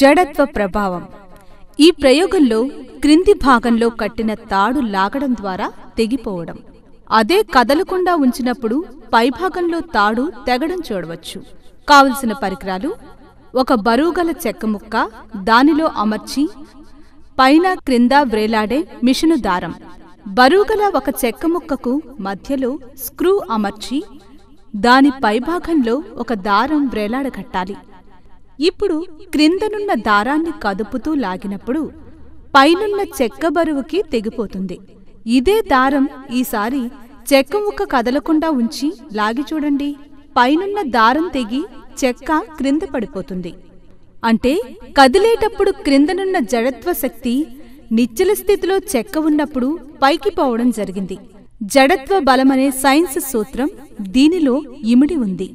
జడత్వ ప్రభావం ఈ ప్రయోగంలో క్రింది భాగంలో కట్టిన తాడు లాగడం ద్వారా తెగిపోవడం అదే కదలకుండా ఉంచినప్పుడు పైభాగంలో తాడు తెగడం చూడవచ్చు కావలసిన పరికరాలు ఒక బరువుగల చెక్క ముక్క దానిలో అమర్చి పైన క్రింద వ్రేలాడే మిషను దారం బరువుగల ఒక చెక్క ముక్కకు మధ్యలో స్క్రూ అమర్చి దాని పైభాగంలో ఒక దారం వ్రేలాడగట్టాలి ఇప్పుడు క్రిందనున్న దారాన్ని కదుపుతూ లాగినప్పుడు పైనున్న చెక్క బరువుకి తెగిపోతుంది ఇదే దారం ఈసారి చెక్క ముక్క కదలకుండా ఉంచి లాగి చూడండి పైనున్న దారం తెగి చెక్క క్రింద పడిపోతుంది అంటే కదిలేటప్పుడు క్రిందనున్న జడత్వ శక్తి నిశ్చల స్థితిలో చెక్క ఉన్నప్పుడు పైకి పోవడం జరిగింది జడత్వ బలమనే సైన్స్ సూత్రం దీనిలో ఇమిడి ఉంది